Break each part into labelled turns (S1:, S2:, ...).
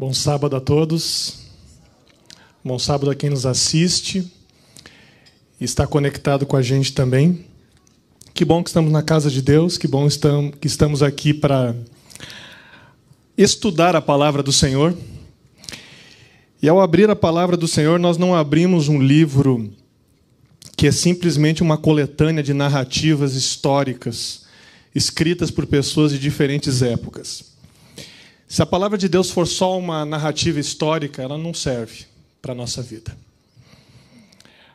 S1: Bom sábado a todos. Bom sábado a quem nos assiste e está conectado com a gente também. Que bom que estamos na casa de Deus, que bom que estamos aqui para estudar a palavra do Senhor. E ao abrir a palavra do Senhor, nós não abrimos um livro que é simplesmente uma coletânea de narrativas históricas escritas por pessoas de diferentes épocas. Se a palavra de Deus for só uma narrativa histórica, ela não serve para a nossa vida.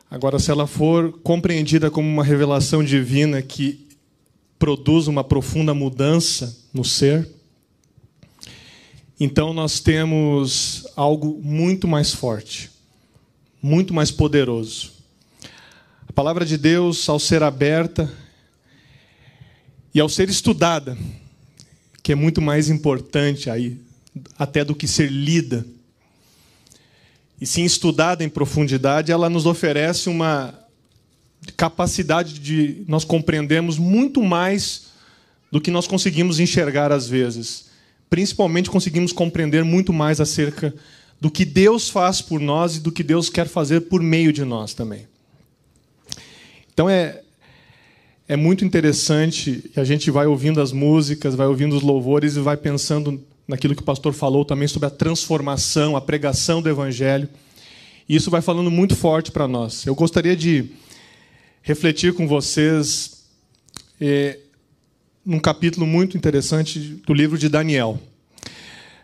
S1: Agora, se ela for compreendida como uma revelação divina que produz uma profunda mudança no ser, então nós temos algo muito mais forte, muito mais poderoso. A palavra de Deus, ao ser aberta e ao ser estudada, que é muito mais importante aí, até do que ser lida. E se estudada em profundidade, ela nos oferece uma capacidade de nós compreendermos muito mais do que nós conseguimos enxergar às vezes. Principalmente conseguimos compreender muito mais acerca do que Deus faz por nós e do que Deus quer fazer por meio de nós também. Então é é muito interessante que a gente vai ouvindo as músicas, vai ouvindo os louvores e vai pensando naquilo que o pastor falou também sobre a transformação, a pregação do evangelho. E isso vai falando muito forte para nós. Eu gostaria de refletir com vocês é, num capítulo muito interessante do livro de Daniel.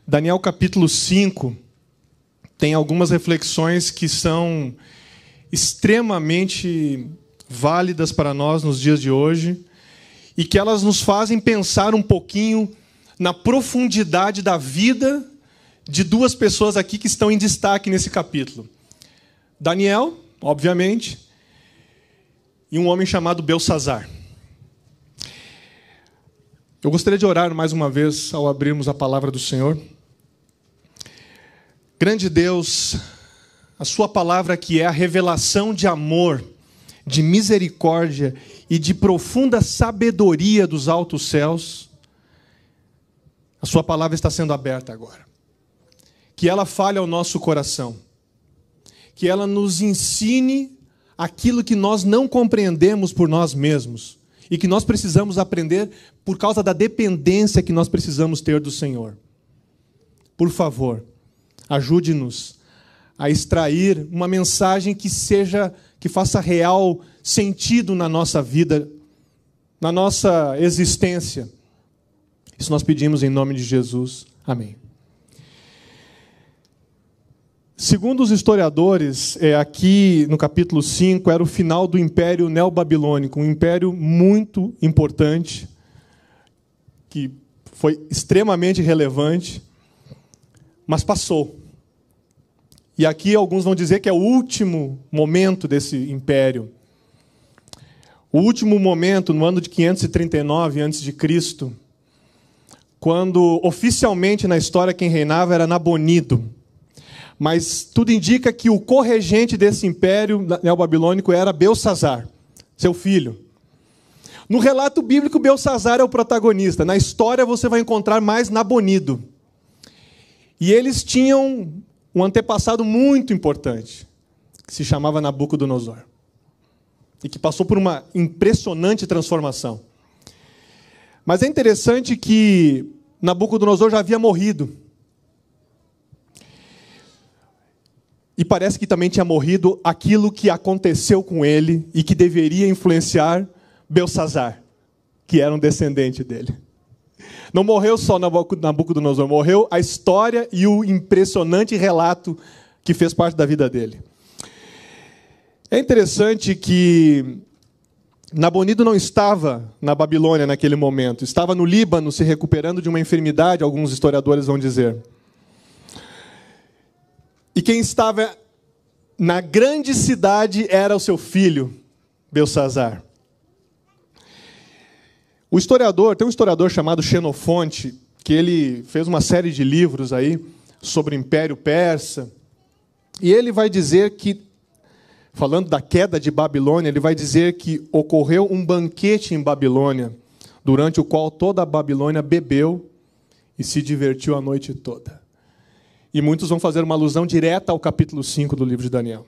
S1: Daniel capítulo 5 tem algumas reflexões que são extremamente válidas para nós nos dias de hoje e que elas nos fazem pensar um pouquinho na profundidade da vida de duas pessoas aqui que estão em destaque nesse capítulo. Daniel, obviamente, e um homem chamado Belsazar. Eu gostaria de orar mais uma vez ao abrirmos a palavra do Senhor. Grande Deus, a Sua palavra que é a revelação de amor de misericórdia e de profunda sabedoria dos altos céus, a Sua palavra está sendo aberta agora. Que ela fale ao nosso coração, que ela nos ensine aquilo que nós não compreendemos por nós mesmos e que nós precisamos aprender por causa da dependência que nós precisamos ter do Senhor. Por favor, ajude-nos a extrair uma mensagem que seja que faça real sentido na nossa vida, na nossa existência. Isso nós pedimos em nome de Jesus. Amém. Segundo os historiadores, é, aqui no capítulo 5 era o final do Império Neobabilônico, um império muito importante, que foi extremamente relevante, mas passou. E aqui alguns vão dizer que é o último momento desse império. O último momento, no ano de 539 a.C., quando oficialmente na história quem reinava era Nabonido. Mas tudo indica que o corregente desse império neobabilônico era Belsazar, seu filho. No relato bíblico, Belsazar é o protagonista. Na história você vai encontrar mais Nabonido. E eles tinham um antepassado muito importante, que se chamava Nabucodonosor, e que passou por uma impressionante transformação. Mas é interessante que Nabucodonosor já havia morrido. E parece que também tinha morrido aquilo que aconteceu com ele e que deveria influenciar Belsazar, que era um descendente dele. Não morreu só Nabucodonosor, morreu a história e o impressionante relato que fez parte da vida dele. É interessante que Nabonido não estava na Babilônia naquele momento, estava no Líbano se recuperando de uma enfermidade, alguns historiadores vão dizer. E quem estava na grande cidade era o seu filho, Belsazar. O historiador, tem um historiador chamado Xenofonte, que ele fez uma série de livros aí sobre o Império Persa, e ele vai dizer que falando da queda de Babilônia, ele vai dizer que ocorreu um banquete em Babilônia, durante o qual toda a Babilônia bebeu e se divertiu a noite toda. E muitos vão fazer uma alusão direta ao capítulo 5 do livro de Daniel.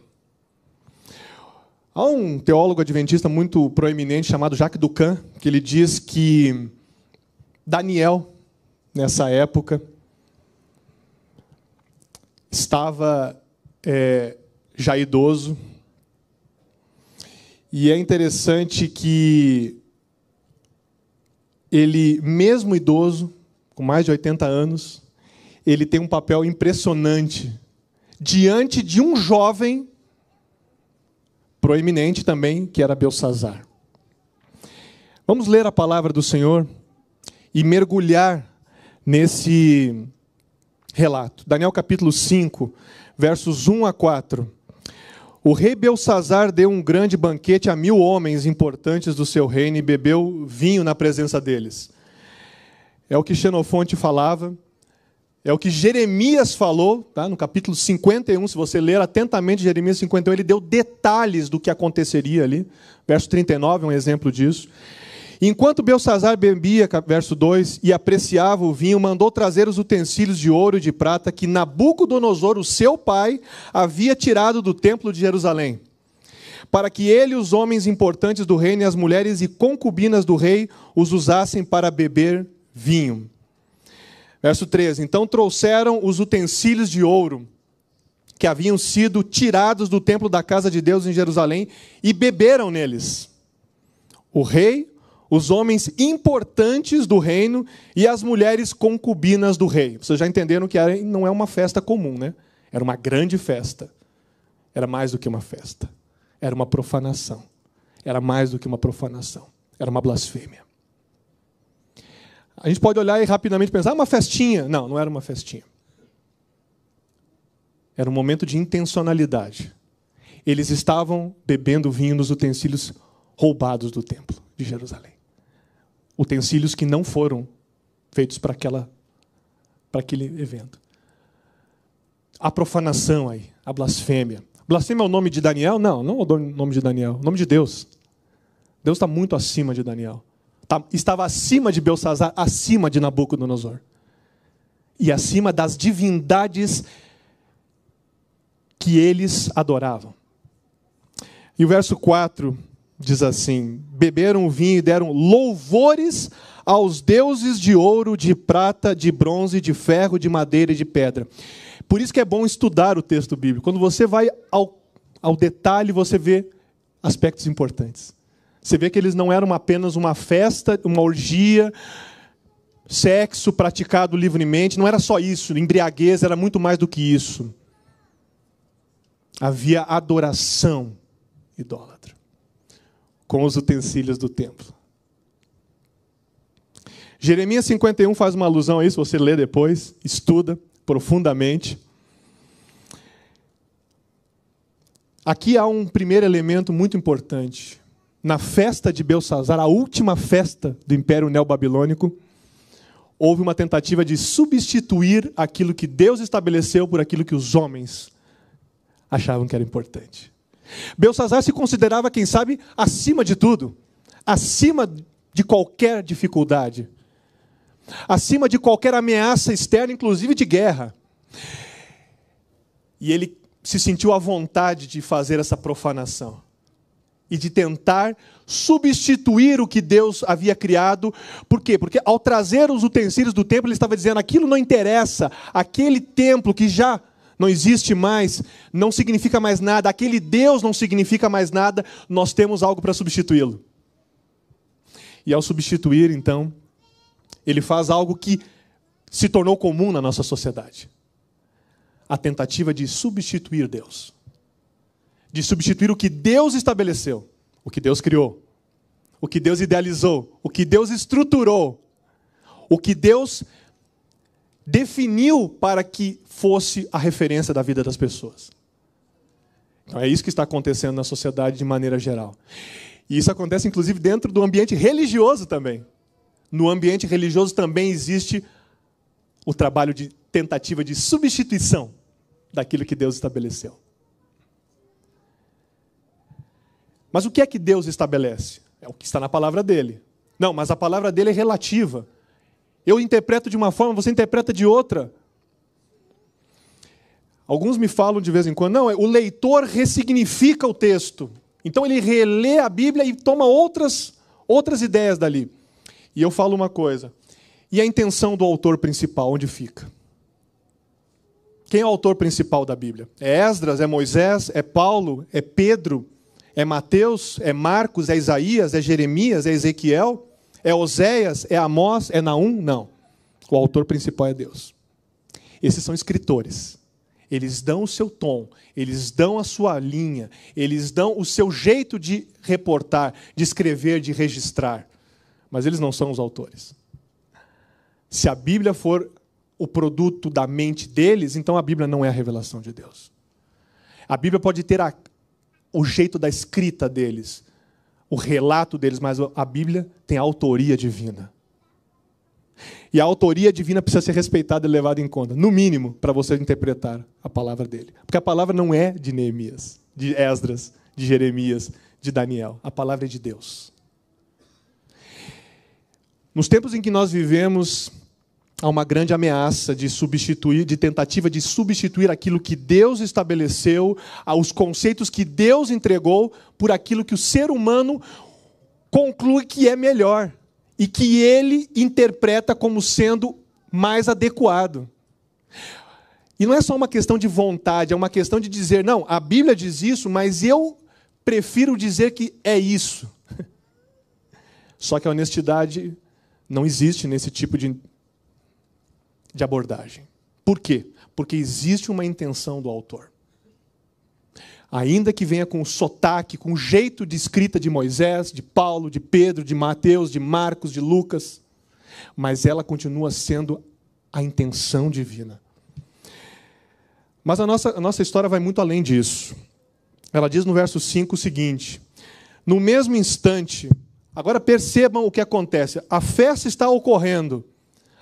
S1: Há um teólogo adventista muito proeminente chamado Jacques Ducan, que ele diz que Daniel, nessa época, estava é, já idoso. E é interessante que ele, mesmo idoso, com mais de 80 anos, ele tem um papel impressionante diante de um jovem proeminente também, que era Belsazar. Vamos ler a palavra do Senhor e mergulhar nesse relato. Daniel capítulo 5, versos 1 a 4. O rei Belsazar deu um grande banquete a mil homens importantes do seu reino e bebeu vinho na presença deles. É o que Xenofonte falava é o que Jeremias falou, tá? no capítulo 51, se você ler atentamente Jeremias 51, ele deu detalhes do que aconteceria ali. Verso 39 é um exemplo disso. Enquanto Belsazar bebia, verso 2, e apreciava o vinho, mandou trazer os utensílios de ouro e de prata que Nabucodonosor, o seu pai, havia tirado do templo de Jerusalém, para que ele, os homens importantes do reino e as mulheres e concubinas do rei os usassem para beber vinho. Verso 13: Então trouxeram os utensílios de ouro que haviam sido tirados do templo da casa de Deus em Jerusalém e beberam neles. O rei, os homens importantes do reino e as mulheres concubinas do rei. Vocês já entenderam que não é uma festa comum, né? Era uma grande festa. Era mais do que uma festa. Era uma profanação. Era mais do que uma profanação. Era uma blasfêmia. A gente pode olhar e rapidamente pensar, ah, uma festinha. Não, não era uma festinha. Era um momento de intencionalidade. Eles estavam bebendo vinho nos utensílios roubados do templo de Jerusalém. Utensílios que não foram feitos para aquela para aquele evento. A profanação aí, a blasfêmia. Blasfêmia é o nome de Daniel? Não, não é o nome de Daniel, é o nome de Deus. Deus está muito acima de Daniel. Tá, estava acima de Belsazar, acima de Nabucodonosor. E acima das divindades que eles adoravam. E o verso 4 diz assim: Beberam vinho e deram louvores aos deuses de ouro, de prata, de bronze, de ferro, de madeira e de pedra. Por isso que é bom estudar o texto bíblico. Quando você vai ao, ao detalhe, você vê aspectos importantes. Você vê que eles não eram apenas uma festa, uma orgia, sexo praticado livremente, não era só isso, embriaguez era muito mais do que isso. Havia adoração idólatra com os utensílios do templo. Jeremias 51 faz uma alusão a isso, você lê depois, estuda profundamente. Aqui há um primeiro elemento muito importante na festa de Belsazar, a última festa do Império Neobabilônico, houve uma tentativa de substituir aquilo que Deus estabeleceu por aquilo que os homens achavam que era importante. Belsazar se considerava, quem sabe, acima de tudo, acima de qualquer dificuldade, acima de qualquer ameaça externa, inclusive de guerra. E ele se sentiu à vontade de fazer essa profanação e de tentar substituir o que Deus havia criado. Por quê? Porque ao trazer os utensílios do templo, ele estava dizendo: aquilo não interessa, aquele templo que já não existe mais, não significa mais nada, aquele Deus não significa mais nada, nós temos algo para substituí-lo. E ao substituir, então, ele faz algo que se tornou comum na nossa sociedade: a tentativa de substituir Deus de substituir o que Deus estabeleceu, o que Deus criou, o que Deus idealizou, o que Deus estruturou, o que Deus definiu para que fosse a referência da vida das pessoas. Então é isso que está acontecendo na sociedade de maneira geral. E isso acontece inclusive dentro do ambiente religioso também. No ambiente religioso também existe o trabalho de tentativa de substituição daquilo que Deus estabeleceu. Mas o que é que Deus estabelece? É o que está na palavra dele. Não, mas a palavra dele é relativa. Eu interpreto de uma forma, você interpreta de outra. Alguns me falam de vez em quando, não, é, o leitor ressignifica o texto. Então ele relê a Bíblia e toma outras, outras ideias dali. E eu falo uma coisa. E a intenção do autor principal, onde fica? Quem é o autor principal da Bíblia? É Esdras? É Moisés? É Paulo? É Pedro? É Mateus, é Marcos, é Isaías, é Jeremias, é Ezequiel, é Oséias, é Amós, é Naum? Não. O autor principal é Deus. Esses são escritores. Eles dão o seu tom, eles dão a sua linha, eles dão o seu jeito de reportar, de escrever, de registrar. Mas eles não são os autores. Se a Bíblia for o produto da mente deles, então a Bíblia não é a revelação de Deus. A Bíblia pode ter a, o jeito da escrita deles, o relato deles, mas a Bíblia tem a autoria divina. E a autoria divina precisa ser respeitada e levada em conta, no mínimo, para você interpretar a palavra dele. Porque a palavra não é de Neemias, de Esdras, de Jeremias, de Daniel. A palavra é de Deus. Nos tempos em que nós vivemos, há uma grande ameaça de substituir, de tentativa de substituir aquilo que Deus estabeleceu, aos conceitos que Deus entregou por aquilo que o ser humano conclui que é melhor e que ele interpreta como sendo mais adequado. E não é só uma questão de vontade, é uma questão de dizer, não, a Bíblia diz isso, mas eu prefiro dizer que é isso. Só que a honestidade não existe nesse tipo de de abordagem. Por quê? Porque existe uma intenção do autor. Ainda que venha com o sotaque, com o jeito de escrita de Moisés, de Paulo, de Pedro, de Mateus, de Marcos, de Lucas, mas ela continua sendo a intenção divina. Mas a nossa, a nossa história vai muito além disso. Ela diz no verso 5 o seguinte: No mesmo instante, agora percebam o que acontece, a festa está ocorrendo,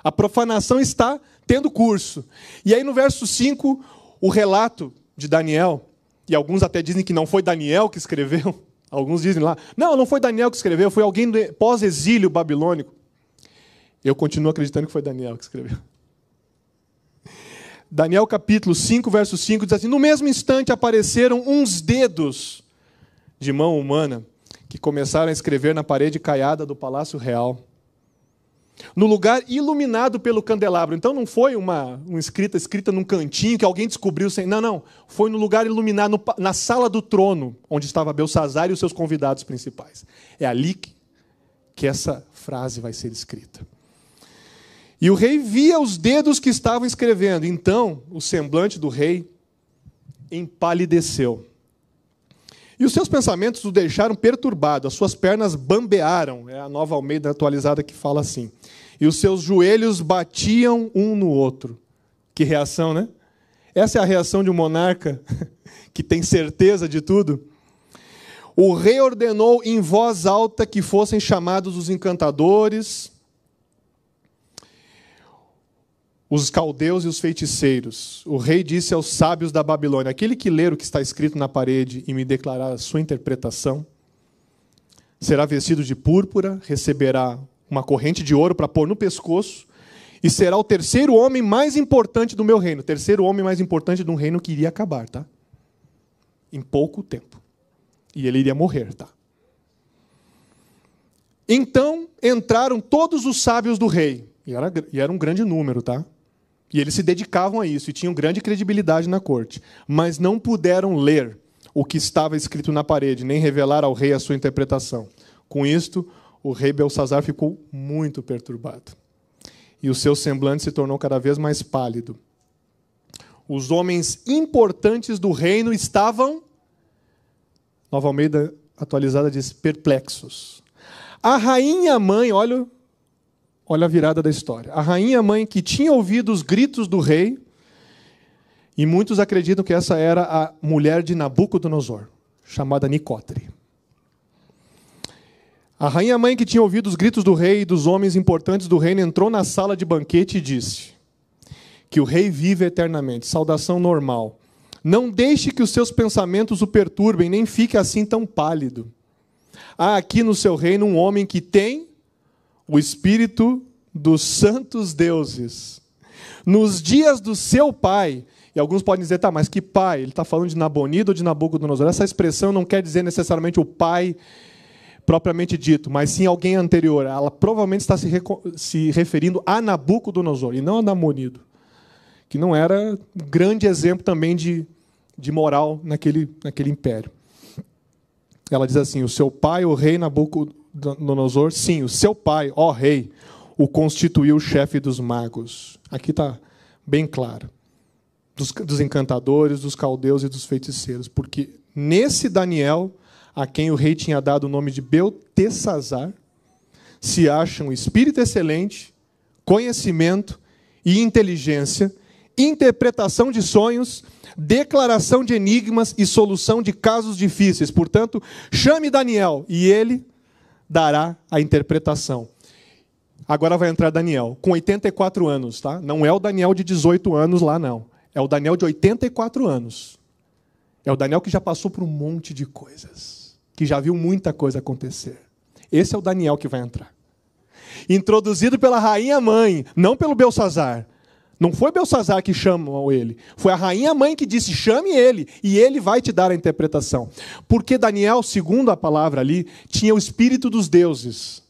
S1: a profanação está tendo curso. E aí no verso 5, o relato de Daniel, e alguns até dizem que não foi Daniel que escreveu, alguns dizem lá, não, não foi Daniel que escreveu, foi alguém pós-exílio babilônico. Eu continuo acreditando que foi Daniel que escreveu. Daniel capítulo 5, verso 5 diz assim: No mesmo instante apareceram uns dedos de mão humana que começaram a escrever na parede caiada do palácio real no lugar iluminado pelo candelabro. Então não foi uma, uma escrita escrita num cantinho que alguém descobriu sem. Não, não. Foi no lugar iluminado, no, na sala do trono, onde estava Belsazar e os seus convidados principais. É ali que, que essa frase vai ser escrita. E o rei via os dedos que estavam escrevendo. Então o semblante do rei empalideceu. E os seus pensamentos o deixaram perturbado, as suas pernas bambearam. É a nova Almeida atualizada que fala assim e os seus joelhos batiam um no outro. Que reação, né? Essa é a reação de um monarca que tem certeza de tudo. O rei ordenou em voz alta que fossem chamados os encantadores, os caldeus e os feiticeiros. O rei disse aos sábios da Babilônia: Aquele que ler o que está escrito na parede e me declarar a sua interpretação, será vestido de púrpura, receberá uma corrente de ouro para pôr no pescoço, e será o terceiro homem mais importante do meu reino. terceiro homem mais importante de um reino que iria acabar, tá? Em pouco tempo. E ele iria morrer, tá? Então entraram todos os sábios do rei, e era, e era um grande número, tá? E eles se dedicavam a isso e tinham grande credibilidade na corte, mas não puderam ler o que estava escrito na parede, nem revelar ao rei a sua interpretação. Com isto, o rei Belsazar ficou muito perturbado. E o seu semblante se tornou cada vez mais pálido. Os homens importantes do reino estavam, Nova Almeida atualizada diz, perplexos. A rainha mãe, olha, olha a virada da história. A rainha mãe que tinha ouvido os gritos do rei, e muitos acreditam que essa era a mulher de Nabucodonosor, chamada Nicótere. A rainha mãe, que tinha ouvido os gritos do rei e dos homens importantes do reino, entrou na sala de banquete e disse: Que o rei vive eternamente. Saudação normal. Não deixe que os seus pensamentos o perturbem, nem fique assim tão pálido. Há aqui no seu reino um homem que tem o espírito dos santos deuses. Nos dias do seu pai, e alguns podem dizer, tá, mas que pai? Ele está falando de Nabonido ou de Nabucodonosor? Essa expressão não quer dizer necessariamente o pai propriamente dito, mas sim alguém anterior. Ela provavelmente está se, se referindo a Nabucodonosor e não a Namonido, que não era um grande exemplo também de, de moral naquele, naquele império. Ela diz assim: O seu pai, o rei Nabucodonosor, sim, o seu pai, ó rei, o constituiu chefe dos magos. Aqui está bem claro. Dos, dos encantadores, dos caldeus e dos feiticeiros, porque nesse Daniel a quem o rei tinha dado o nome de Beltesazar, se acham espírito excelente, conhecimento e inteligência, interpretação de sonhos, declaração de enigmas e solução de casos difíceis. Portanto, chame Daniel e ele dará a interpretação. Agora vai entrar Daniel, com 84 anos, tá? Não é o Daniel de 18 anos lá, não. É o Daniel de 84 anos. É o Daniel que já passou por um monte de coisas que já viu muita coisa acontecer. Esse é o Daniel que vai entrar. Introduzido pela rainha mãe, não pelo Belsazar. Não foi Belsazar que chamou ele, foi a rainha mãe que disse: chame ele, e ele vai te dar a interpretação. Porque Daniel, segundo a palavra ali, tinha o espírito dos deuses.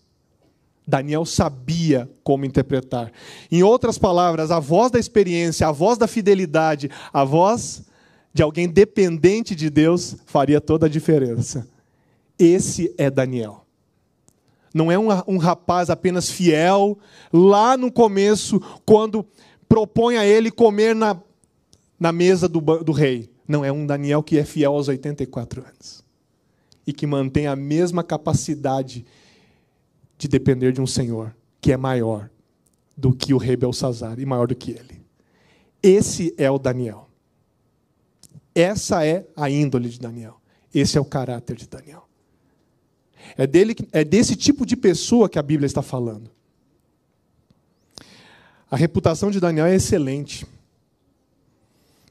S1: Daniel sabia como interpretar. Em outras palavras, a voz da experiência, a voz da fidelidade, a voz de alguém dependente de Deus faria toda a diferença. Esse é Daniel. Não é um, um rapaz apenas fiel, lá no começo, quando propõe a ele comer na, na mesa do, do rei. Não, é um Daniel que é fiel aos 84 anos e que mantém a mesma capacidade de depender de um Senhor que é maior do que o rei Belsazar e maior do que ele. Esse é o Daniel. Essa é a índole de Daniel. Esse é o caráter de Daniel. É, dele, é desse tipo de pessoa que a Bíblia está falando. A reputação de Daniel é excelente,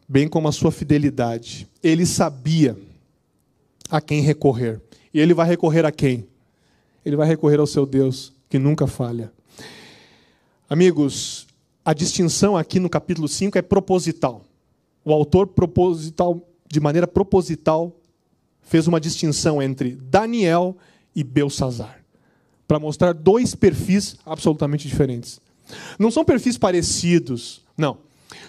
S1: bem como a sua fidelidade. Ele sabia a quem recorrer. E ele vai recorrer a quem? Ele vai recorrer ao seu Deus, que nunca falha. Amigos, a distinção aqui no capítulo 5 é proposital. O autor proposital, de maneira proposital, fez uma distinção entre Daniel e e Belsazar, para mostrar dois perfis absolutamente diferentes. Não são perfis parecidos, não.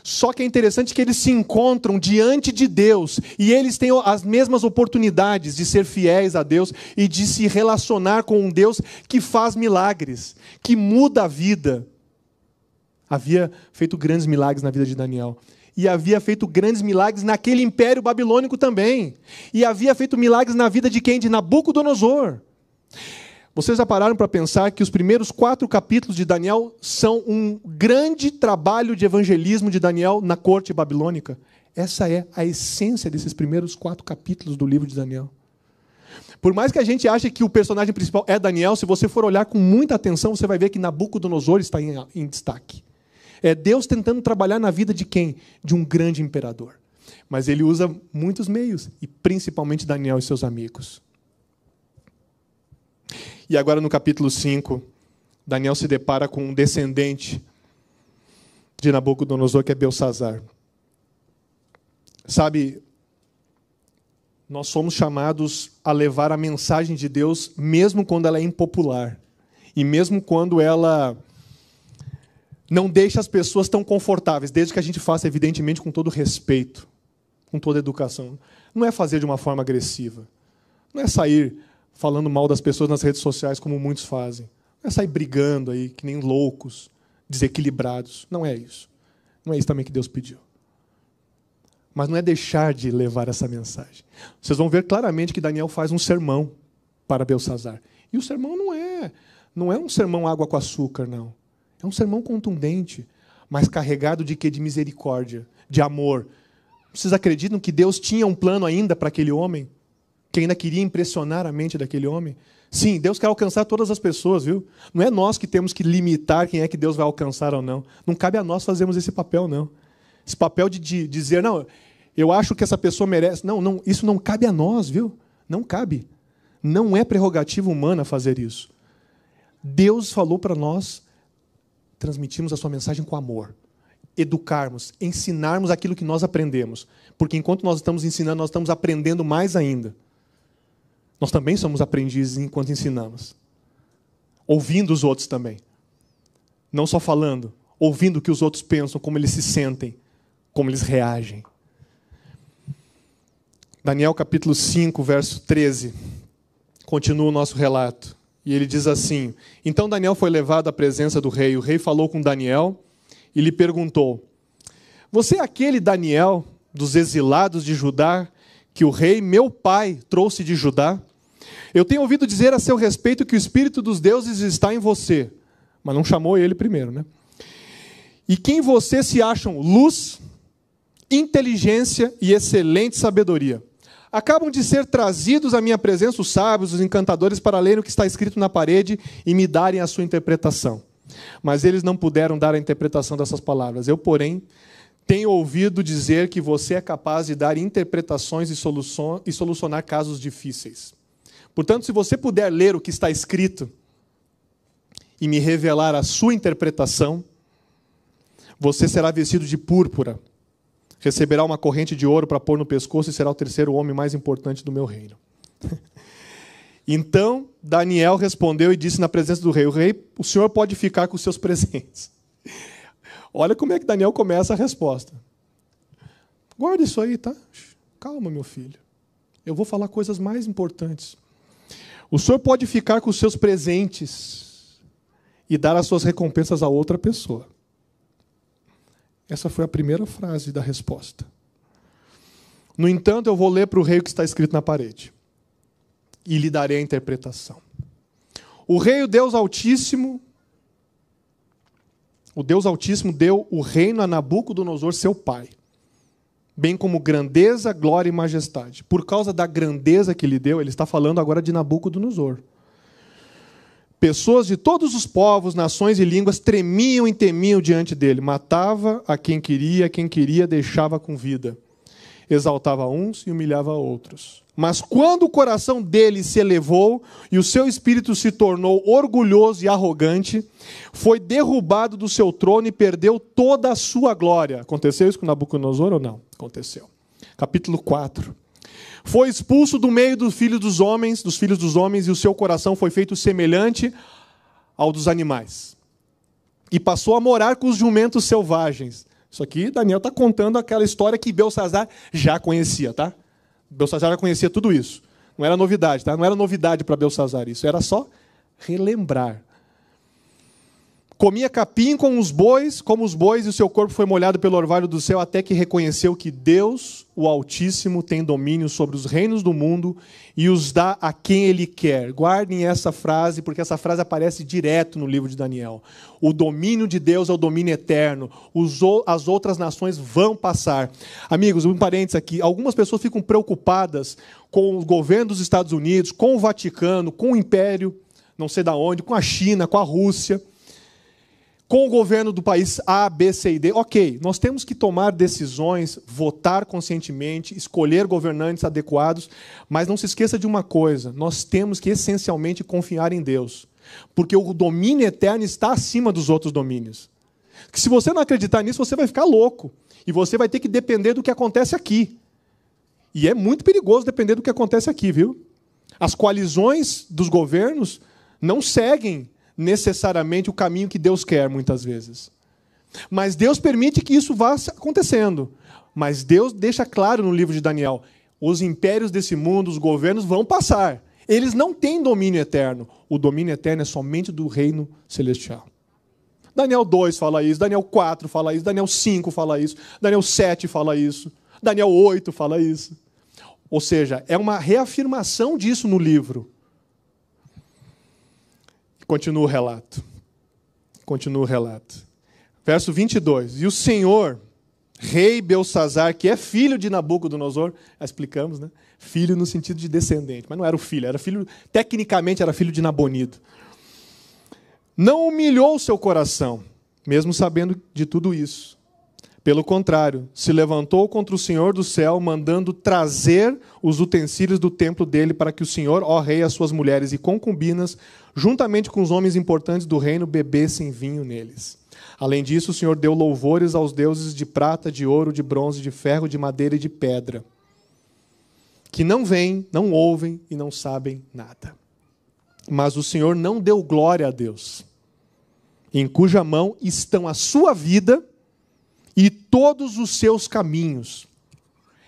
S1: Só que é interessante que eles se encontram diante de Deus e eles têm as mesmas oportunidades de ser fiéis a Deus e de se relacionar com um Deus que faz milagres, que muda a vida. Havia feito grandes milagres na vida de Daniel. E havia feito grandes milagres naquele império babilônico também. E havia feito milagres na vida de quem? De Nabucodonosor. Vocês já pararam para pensar que os primeiros quatro capítulos de Daniel são um grande trabalho de evangelismo de Daniel na corte babilônica? Essa é a essência desses primeiros quatro capítulos do livro de Daniel. Por mais que a gente ache que o personagem principal é Daniel, se você for olhar com muita atenção, você vai ver que Nabucodonosor está em, em destaque. É Deus tentando trabalhar na vida de quem? De um grande imperador. Mas ele usa muitos meios, e principalmente Daniel e seus amigos. E agora, no capítulo 5, Daniel se depara com um descendente de Nabucodonosor, que é Belsazar. Sabe, nós somos chamados a levar a mensagem de Deus, mesmo quando ela é impopular, e mesmo quando ela não deixa as pessoas tão confortáveis, desde que a gente faça, evidentemente, com todo respeito, com toda educação. Não é fazer de uma forma agressiva. Não é sair falando mal das pessoas nas redes sociais, como muitos fazem. Não é sair brigando aí, que nem loucos, desequilibrados. Não é isso. Não é isso também que Deus pediu. Mas não é deixar de levar essa mensagem. Vocês vão ver claramente que Daniel faz um sermão para Belsazar. E o sermão não é, não é um sermão água com açúcar, não. É um sermão contundente, mas carregado de quê? De misericórdia, de amor. Vocês acreditam que Deus tinha um plano ainda para aquele homem? que ainda queria impressionar a mente daquele homem. Sim, Deus quer alcançar todas as pessoas, viu? Não é nós que temos que limitar quem é que Deus vai alcançar ou não. Não cabe a nós fazermos esse papel, não. Esse papel de, de dizer, não, eu acho que essa pessoa merece. Não, não, isso não cabe a nós, viu? Não cabe. Não é prerrogativa humana fazer isso. Deus falou para nós transmitirmos a sua mensagem com amor, educarmos, ensinarmos aquilo que nós aprendemos. Porque enquanto nós estamos ensinando, nós estamos aprendendo mais ainda. Nós também somos aprendizes enquanto ensinamos. Ouvindo os outros também. Não só falando, ouvindo o que os outros pensam, como eles se sentem, como eles reagem. Daniel capítulo 5, verso 13. Continua o nosso relato. E ele diz assim: Então Daniel foi levado à presença do rei. O rei falou com Daniel e lhe perguntou: Você é aquele Daniel dos exilados de Judá que o rei, meu pai, trouxe de Judá? Eu tenho ouvido dizer a seu respeito que o Espírito dos deuses está em você, mas não chamou ele primeiro, né? E que em você se acham luz, inteligência e excelente sabedoria. Acabam de ser trazidos à minha presença os sábios, os encantadores, para lerem o que está escrito na parede e me darem a sua interpretação. Mas eles não puderam dar a interpretação dessas palavras. Eu, porém, tenho ouvido dizer que você é capaz de dar interpretações e solucionar casos difíceis. Portanto, se você puder ler o que está escrito e me revelar a sua interpretação, você será vestido de púrpura, receberá uma corrente de ouro para pôr no pescoço e será o terceiro homem mais importante do meu reino. Então Daniel respondeu e disse na presença do rei: O rei, o senhor pode ficar com os seus presentes. Olha como é que Daniel começa a resposta. Guarda isso aí, tá? Calma, meu filho. Eu vou falar coisas mais importantes. O senhor pode ficar com os seus presentes e dar as suas recompensas a outra pessoa. Essa foi a primeira frase da resposta. No entanto, eu vou ler para o rei o que está escrito na parede e lhe darei a interpretação. O rei, o Deus Altíssimo, o Deus Altíssimo deu o reino a Nabucodonosor, seu pai bem como grandeza, glória e majestade. Por causa da grandeza que lhe deu, ele está falando agora de Nabucodonosor. Pessoas de todos os povos, nações e línguas tremiam e temiam diante dele. Matava a quem queria, a quem queria deixava com vida exaltava uns e humilhava outros. Mas quando o coração dele se elevou e o seu espírito se tornou orgulhoso e arrogante, foi derrubado do seu trono e perdeu toda a sua glória. Aconteceu isso com Nabucodonosor ou não? Aconteceu. Capítulo 4. Foi expulso do meio dos filhos dos homens, dos filhos dos homens, e o seu coração foi feito semelhante ao dos animais. E passou a morar com os jumentos selvagens isso aqui, Daniel está contando aquela história que Belsazar já conhecia, tá? Belsazar já conhecia tudo isso. Não era novidade, tá? Não era novidade para Belsazar isso, era só relembrar. Comia capim com os bois, como os bois, e o seu corpo foi molhado pelo orvalho do céu, até que reconheceu que Deus, o Altíssimo, tem domínio sobre os reinos do mundo e os dá a quem ele quer. Guardem essa frase, porque essa frase aparece direto no livro de Daniel. O domínio de Deus é o domínio eterno. as outras nações vão passar. Amigos, um parênteses aqui. Algumas pessoas ficam preocupadas com o governo dos Estados Unidos, com o Vaticano, com o Império, não sei da onde, com a China, com a Rússia com o governo do país A, B, C e D. Ok, nós temos que tomar decisões, votar conscientemente, escolher governantes adequados, mas não se esqueça de uma coisa: nós temos que essencialmente confiar em Deus, porque o domínio eterno está acima dos outros domínios. Que se você não acreditar nisso, você vai ficar louco e você vai ter que depender do que acontece aqui. E é muito perigoso depender do que acontece aqui, viu? As coalizões dos governos não seguem necessariamente o caminho que Deus quer, muitas vezes. Mas Deus permite que isso vá acontecendo. Mas Deus deixa claro no livro de Daniel: os impérios desse mundo, os governos vão passar. Eles não têm domínio eterno. O domínio eterno é somente do reino celestial. Daniel 2 fala isso, Daniel 4 fala isso, Daniel 5 fala isso, Daniel 7 fala isso, Daniel 8 fala isso. Ou seja, é uma reafirmação disso no livro. Continua o relato. Continua o relato. Verso 22. E o Senhor, rei Belsazar, que é filho de Nabucodonosor, explicamos, né? Filho no sentido de descendente, mas não era o filho, era filho, tecnicamente era filho de Nabonido. Não humilhou o seu coração, mesmo sabendo de tudo isso pelo contrário, se levantou contra o Senhor do céu, mandando trazer os utensílios do templo dele para que o Senhor, ó rei, as suas mulheres e concubinas, juntamente com os homens importantes do reino, bebessem vinho neles. Além disso, o Senhor deu louvores aos deuses de prata, de ouro, de bronze, de ferro, de madeira e de pedra, que não veem, não ouvem e não sabem nada. Mas o Senhor não deu glória a Deus, em cuja mão estão a sua vida e todos os seus caminhos.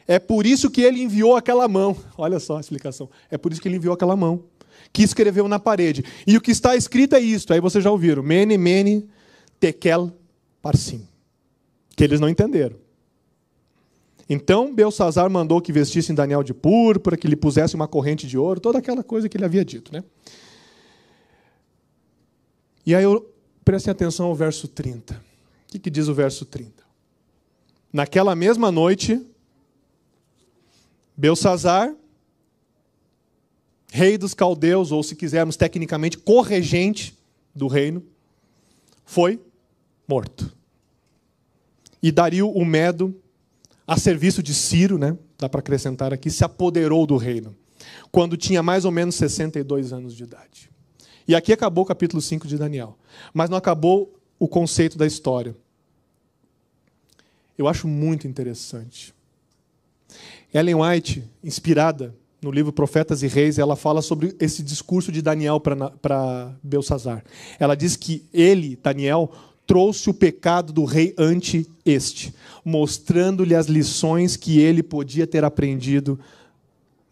S1: É por isso que ele enviou aquela mão. Olha só a explicação. É por isso que ele enviou aquela mão, que escreveu na parede. E o que está escrito é isto. Aí vocês já ouviram: Mene, Mene, Tekel, Parsim. Que eles não entenderam. Então Belsazar mandou que vestissem Daniel de púrpura, que lhe pusesse uma corrente de ouro, toda aquela coisa que ele havia dito. Né? E aí eu prestem atenção ao verso 30. O que, que diz o verso 30? Naquela mesma noite, Belsazar, rei dos caldeus, ou se quisermos tecnicamente, corregente do reino, foi morto. E Dario o Medo, a serviço de Ciro, né? dá para acrescentar aqui, se apoderou do reino, quando tinha mais ou menos 62 anos de idade. E aqui acabou o capítulo 5 de Daniel. Mas não acabou o conceito da história. Eu acho muito interessante. Ellen White, inspirada no livro Profetas e Reis, ela fala sobre esse discurso de Daniel para Belsazar. Ela diz que ele, Daniel, trouxe o pecado do rei ante este, mostrando-lhe as lições que ele podia ter aprendido,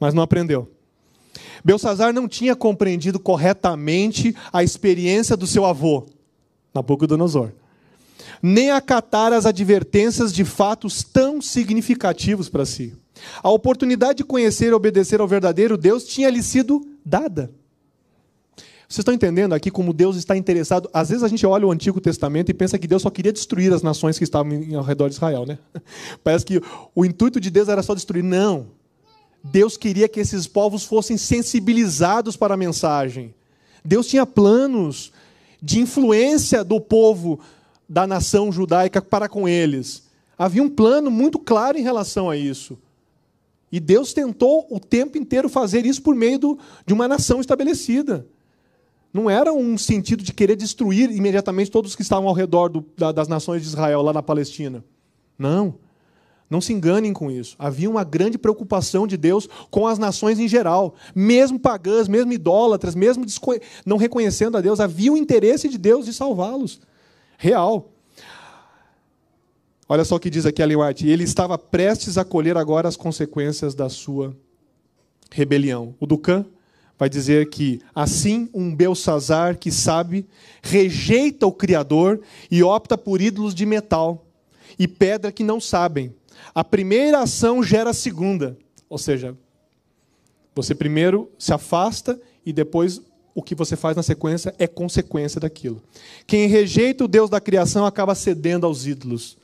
S1: mas não aprendeu. Belsazar não tinha compreendido corretamente a experiência do seu avô, Nabucodonosor nem acatar as advertências de fatos tão significativos para si. A oportunidade de conhecer e obedecer ao verdadeiro Deus tinha lhe sido dada. Vocês estão entendendo aqui como Deus está interessado? Às vezes a gente olha o Antigo Testamento e pensa que Deus só queria destruir as nações que estavam ao redor de Israel, né? Parece que o intuito de Deus era só destruir. Não. Deus queria que esses povos fossem sensibilizados para a mensagem. Deus tinha planos de influência do povo da nação judaica para com eles. Havia um plano muito claro em relação a isso. E Deus tentou o tempo inteiro fazer isso por meio do, de uma nação estabelecida. Não era um sentido de querer destruir imediatamente todos que estavam ao redor do, da, das nações de Israel, lá na Palestina. Não. Não se enganem com isso. Havia uma grande preocupação de Deus com as nações em geral, mesmo pagãs, mesmo idólatras, mesmo não reconhecendo a Deus, havia o interesse de Deus de salvá-los real. Olha só o que diz aqui Ellen White. Ele estava prestes a colher agora as consequências da sua rebelião. O Ducan vai dizer que assim um Belsazar que sabe rejeita o Criador e opta por ídolos de metal e pedra que não sabem. A primeira ação gera a segunda, ou seja, você primeiro se afasta e depois o que você faz na sequência é consequência daquilo. Quem rejeita o Deus da criação acaba cedendo aos ídolos,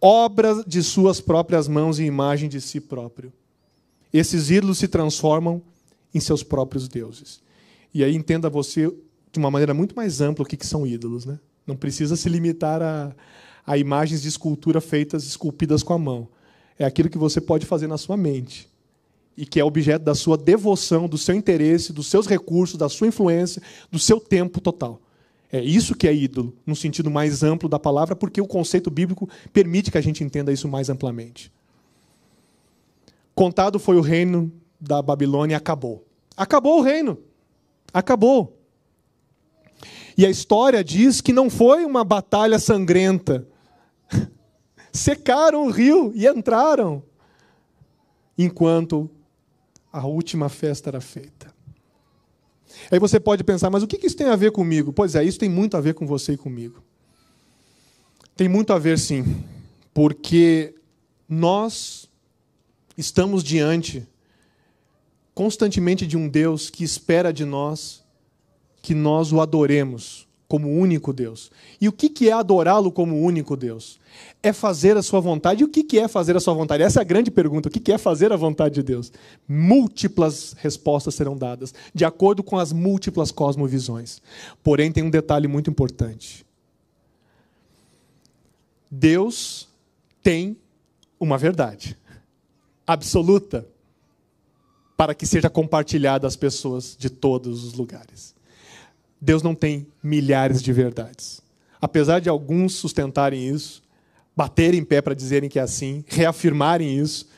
S1: obras de suas próprias mãos e imagem de si próprio. Esses ídolos se transformam em seus próprios deuses. E aí entenda você de uma maneira muito mais ampla o que, são ídolos, né? Não precisa se limitar a, a imagens de escultura feitas, esculpidas com a mão. É aquilo que você pode fazer na sua mente e que é objeto da sua devoção, do seu interesse, dos seus recursos, da sua influência, do seu tempo total. É isso que é ídolo, no sentido mais amplo da palavra, porque o conceito bíblico permite que a gente entenda isso mais amplamente. Contado foi o reino da Babilônia acabou. Acabou o reino. Acabou. E a história diz que não foi uma batalha sangrenta. Secaram o rio e entraram enquanto a última festa era feita. Aí você pode pensar, mas o que isso tem a ver comigo? Pois é, isso tem muito a ver com você e comigo. Tem muito a ver, sim, porque nós estamos diante constantemente de um Deus que espera de nós que nós o adoremos como único Deus. E o que é adorá-lo como único Deus? É fazer a sua vontade. E o que é fazer a sua vontade? Essa é a grande pergunta. O que é fazer a vontade de Deus? Múltiplas respostas serão dadas, de acordo com as múltiplas cosmovisões. Porém, tem um detalhe muito importante. Deus tem uma verdade absoluta para que seja compartilhada às pessoas de todos os lugares. Deus não tem milhares de verdades. Apesar de alguns sustentarem isso, baterem em pé para dizerem que é assim, reafirmarem isso,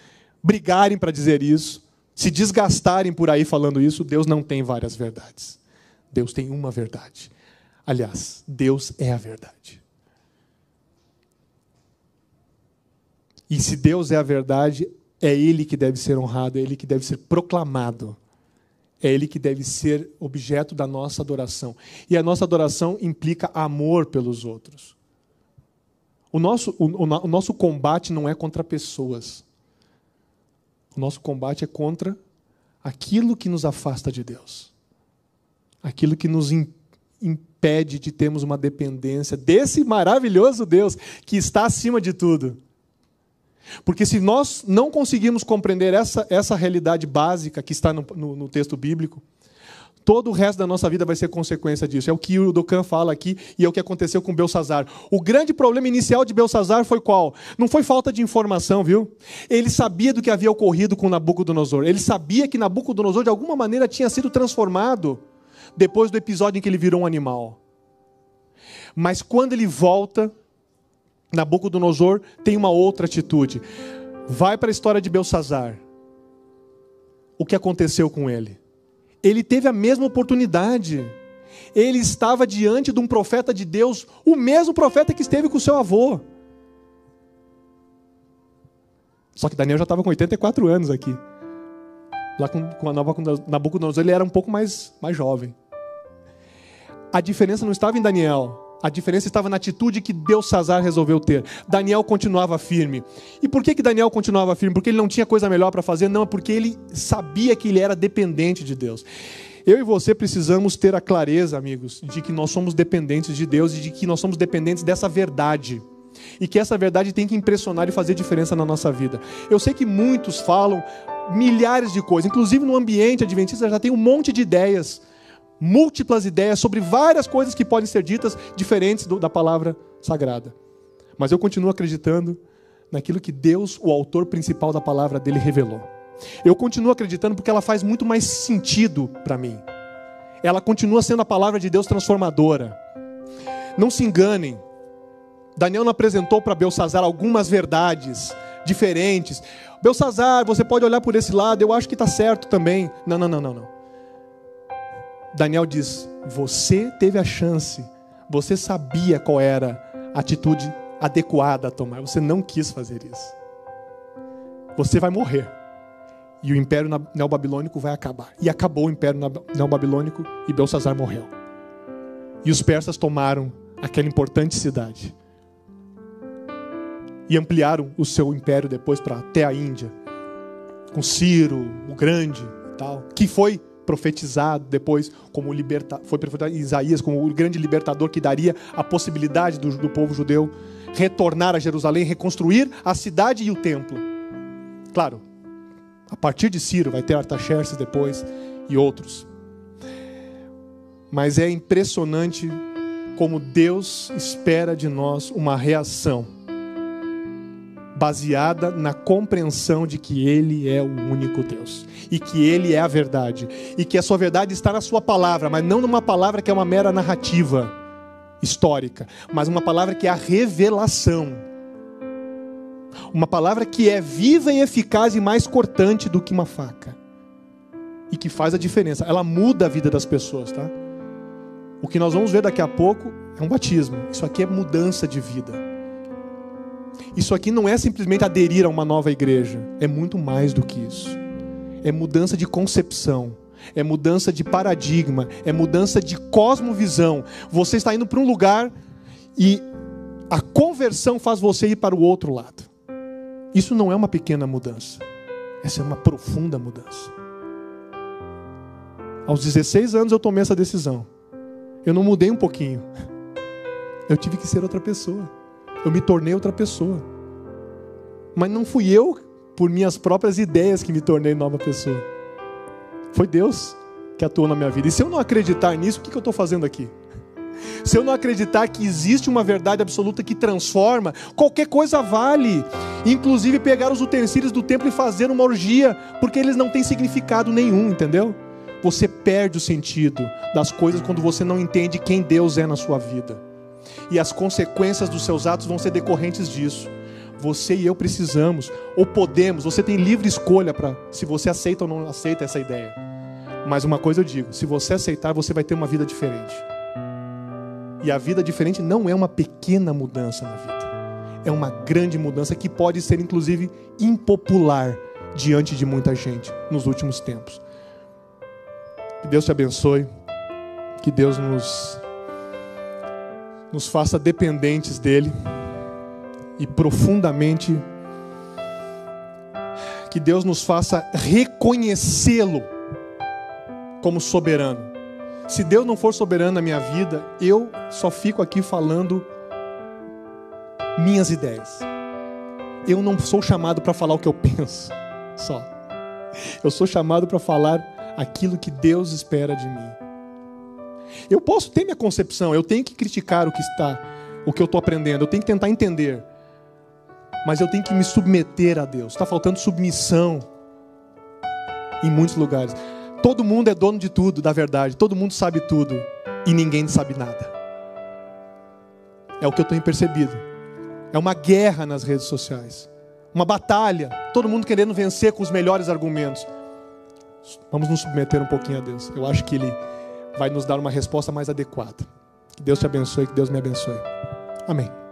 S1: brigarem para dizer isso, se desgastarem por aí falando isso, Deus não tem várias verdades. Deus tem uma verdade. Aliás, Deus é a verdade. E se Deus é a verdade, é Ele que deve ser honrado, é Ele que deve ser proclamado é Ele que deve ser objeto da nossa adoração. E a nossa adoração implica amor pelos outros. O nosso, o, o, o nosso combate não é contra pessoas. O nosso combate é contra aquilo que nos afasta de Deus. Aquilo que nos impede impede de termos uma dependência desse maravilhoso Deus que está acima de tudo. Porque se nós não conseguirmos compreender essa, essa realidade básica que está no, no, no, texto bíblico, todo o resto da nossa vida vai ser consequência disso. É o que o Docan fala aqui e é o que aconteceu com Belsazar. O grande problema inicial de Belsazar foi qual? Não foi falta de informação, viu? Ele sabia do que havia ocorrido com Nabucodonosor. Ele sabia que Nabucodonosor, de alguma maneira, tinha sido transformado depois do episódio em que ele virou um animal. Mas quando ele volta Nabucodonosor tem uma outra atitude. Vai para a história de Belsazar. O que aconteceu com ele? Ele teve a mesma oportunidade. Ele estava diante de um profeta de Deus, o mesmo profeta que esteve com seu avô. Só que Daniel já estava com 84 anos aqui. Lá com, com Nabucodonosor, ele era um pouco mais, mais jovem. A diferença não estava em Daniel, a diferença estava na atitude que Deus Sazar resolveu ter. Daniel continuava firme. E por que, que Daniel continuava firme? Porque ele não tinha coisa melhor para fazer? Não, é porque ele sabia que ele era dependente de Deus. Eu e você precisamos ter a clareza, amigos, de que nós somos dependentes de Deus e de que nós somos dependentes dessa verdade e que essa verdade tem que impressionar e fazer diferença na nossa vida. Eu sei que muitos falam milhares de coisas, inclusive no ambiente adventista já tem um monte de ideias múltiplas ideias sobre várias coisas que podem ser ditas diferentes do, da palavra sagrada. Mas eu continuo acreditando naquilo que Deus, o autor principal da palavra dele, revelou. Eu continuo acreditando porque ela faz muito mais sentido para mim. Ela continua sendo a palavra de Deus transformadora. Não se enganem. Daniel não apresentou para Belsazar algumas verdades diferentes. Belsazar, você pode olhar por esse lado, eu acho que está certo também. Não, não, não, não, não. Daniel diz: Você teve a chance, você sabia qual era a atitude adequada a tomar, você não quis fazer isso. Você vai morrer. E o Império Neobabilônico vai acabar. E acabou o Império Neobabilônico e Belsazar morreu. E os persas tomaram aquela importante cidade. E ampliaram o seu império depois para até a Índia. Com Ciro, o Grande e tal. Que foi profetizado depois como liberta, foi profetizado Isaías como o grande libertador que daria a possibilidade do, do povo judeu retornar a Jerusalém, reconstruir a cidade e o templo. Claro, a partir de Ciro vai ter Artaxerxes depois e outros. Mas é impressionante como Deus espera de nós uma reação baseada na compreensão de que Ele é o único Deus e que Ele é a verdade e que a sua verdade está na sua palavra, mas não numa palavra que é uma mera narrativa histórica, mas uma palavra que é a revelação. Uma palavra que é viva e eficaz e mais cortante do que uma faca. E que faz a diferença. Ela muda a vida das pessoas, tá? O que nós vamos ver daqui a pouco é um batismo. Isso aqui é mudança de vida. Isso aqui não é simplesmente aderir a uma nova igreja, é muito mais do que isso. É mudança de concepção, é mudança de paradigma, é mudança de cosmovisão. Você está indo para um lugar e a conversão faz você ir para o outro lado. Isso não é uma pequena mudança, essa é uma profunda mudança. Aos 16 anos eu tomei essa decisão. Eu não mudei um pouquinho. Eu tive que ser outra pessoa eu me tornei outra pessoa. Mas não fui eu, por minhas próprias ideias, que me tornei nova pessoa. Foi Deus que atuou na minha vida. E se eu não acreditar nisso, o que eu estou fazendo aqui? Se eu não acreditar que existe uma verdade absoluta que transforma, qualquer coisa vale. Inclusive pegar os utensílios do templo e fazer uma orgia, porque eles não têm significado nenhum, entendeu? Você perde o sentido das coisas quando você não entende quem Deus é na sua vida e as consequências dos seus atos vão ser decorrentes disso. Você e eu precisamos, ou podemos, você tem livre escolha para se você aceita ou não aceita essa ideia. Mas uma coisa eu digo: se você aceitar, você vai ter uma vida diferente. E a vida diferente não é uma pequena mudança na vida, é uma grande mudança que pode ser, inclusive, impopular diante de muita gente nos últimos tempos. Que Deus te abençoe, que Deus nos nos faça dependentes dele e profundamente que Deus nos faça reconhecê-lo como soberano. Se Deus não for soberano na minha vida, eu só fico aqui falando minhas ideias. Eu não sou chamado para falar o que eu penso, só. Eu sou chamado para falar aquilo que Deus espera de mim. Eu posso ter minha concepção, eu tenho que criticar o que está, o que eu estou aprendendo, eu tenho que tentar entender. Mas eu tenho que me submeter a Deus. Está faltando submissão em muitos lugares. Todo mundo é dono de tudo, da verdade. Todo mundo sabe tudo e ninguém sabe nada. É o que eu tenho percebido. É uma guerra nas redes sociais. Uma batalha. Todo mundo querendo vencer com os melhores argumentos. Vamos nos submeter um pouquinho a Deus. Eu acho que Ele vai nos dar uma resposta mais adequada. Que Deus te abençoe, que Deus me abençoe. Amém.